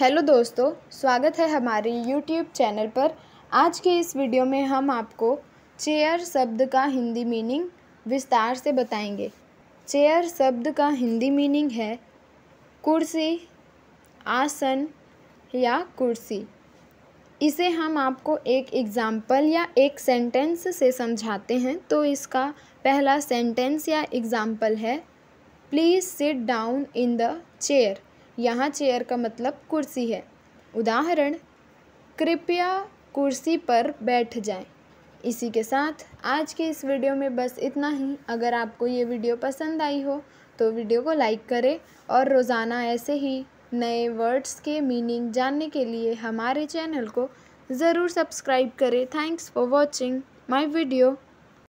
Hello दोस्तों स्वागत है हमारे यूट्यूब चैनल पर आज के इस वीडियो में हम आपको चेयर शब्द का हिंदी मीनिंग विस्तार से बताएंगे चेयर शब्द का हिंदी मीनिंग है कुर्सी आसन या कुर्सी इसे हम आपको एक एग्ज़ाम्पल या एक सेंटेंस से समझाते हैं तो इसका पहला सेंटेंस या एग्ज़ाम्पल है please sit down in the chair यहाँ चेयर का मतलब कुर्सी है उदाहरण कृपया कुर्सी पर बैठ जाएं। इसी के साथ आज के इस वीडियो में बस इतना ही अगर आपको ये वीडियो पसंद आई हो तो वीडियो को लाइक करें और रोज़ाना ऐसे ही नए वर्ड्स के मीनिंग जानने के लिए हमारे चैनल को ज़रूर सब्सक्राइब करें thanks for watching my video